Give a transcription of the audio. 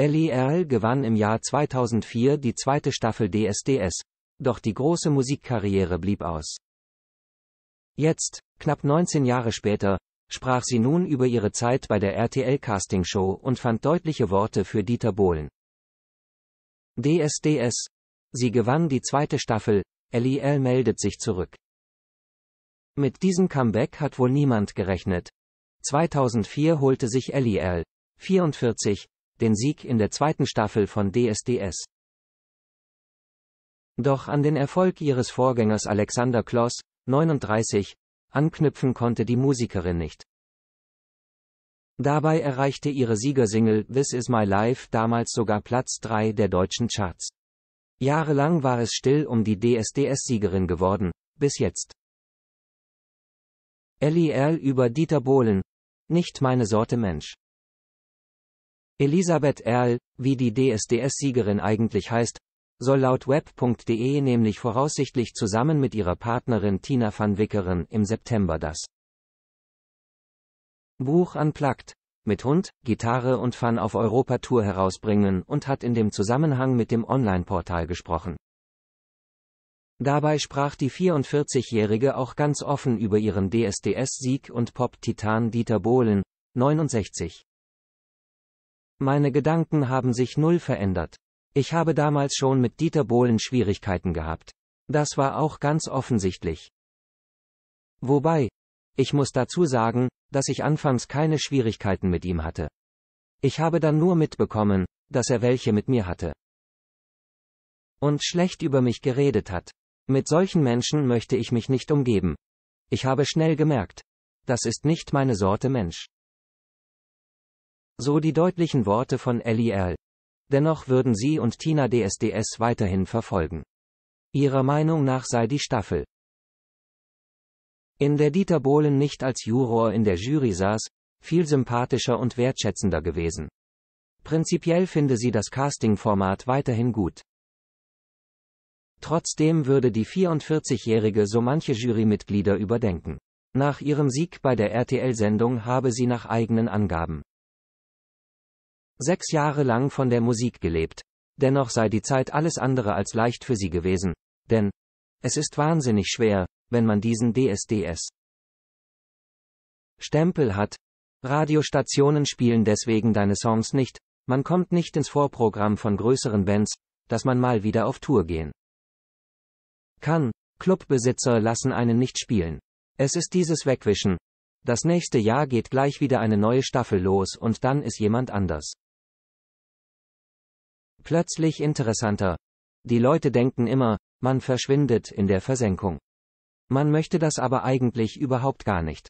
Ellie Erl gewann im Jahr 2004 die zweite Staffel DSDS. Doch die große Musikkarriere blieb aus. Jetzt, knapp 19 Jahre später, sprach sie nun über ihre Zeit bei der RTL castingshow und fand deutliche Worte für Dieter Bohlen. DSDS. Sie gewann die zweite Staffel, Ellie L. meldet sich zurück. Mit diesem Comeback hat wohl niemand gerechnet. 2004 holte sich Ellie L. 44, e den Sieg in der zweiten Staffel von DSDS. Doch an den Erfolg ihres Vorgängers Alexander Kloss, 39, anknüpfen konnte die Musikerin nicht. Dabei erreichte ihre Siegersingle This Is My Life damals sogar Platz 3 der deutschen Charts. Jahrelang war es still um die DSDS-Siegerin geworden, bis jetzt. Ellie Erl über Dieter Bohlen. Nicht meine Sorte Mensch. Elisabeth Erl, wie die DSDS-Siegerin eigentlich heißt, soll laut web.de nämlich voraussichtlich zusammen mit ihrer Partnerin Tina van Wickeren im September das Buch Unplugged mit Hund, Gitarre und Fun auf Europa-Tour herausbringen und hat in dem Zusammenhang mit dem Online-Portal gesprochen. Dabei sprach die 44-Jährige auch ganz offen über ihren DSDS-Sieg und Pop-Titan Dieter Bohlen, 69. Meine Gedanken haben sich null verändert. Ich habe damals schon mit Dieter Bohlen Schwierigkeiten gehabt. Das war auch ganz offensichtlich. Wobei, ich muss dazu sagen, dass ich anfangs keine Schwierigkeiten mit ihm hatte. Ich habe dann nur mitbekommen, dass er welche mit mir hatte. Und schlecht über mich geredet hat. Mit solchen Menschen möchte ich mich nicht umgeben. Ich habe schnell gemerkt. Das ist nicht meine Sorte Mensch. So die deutlichen Worte von Ellie L. Dennoch würden sie und Tina DSDS weiterhin verfolgen. Ihrer Meinung nach sei die Staffel, in der Dieter Bohlen nicht als Juror in der Jury saß, viel sympathischer und wertschätzender gewesen. Prinzipiell finde sie das Casting-Format weiterhin gut. Trotzdem würde die 44-Jährige so manche Jurymitglieder überdenken. Nach ihrem Sieg bei der RTL-Sendung habe sie nach eigenen Angaben Sechs Jahre lang von der Musik gelebt. Dennoch sei die Zeit alles andere als leicht für sie gewesen. Denn, es ist wahnsinnig schwer, wenn man diesen DSDS Stempel hat. Radiostationen spielen deswegen deine Songs nicht, man kommt nicht ins Vorprogramm von größeren Bands, dass man mal wieder auf Tour gehen kann, Clubbesitzer lassen einen nicht spielen. Es ist dieses Wegwischen. Das nächste Jahr geht gleich wieder eine neue Staffel los und dann ist jemand anders plötzlich interessanter. Die Leute denken immer, man verschwindet in der Versenkung. Man möchte das aber eigentlich überhaupt gar nicht.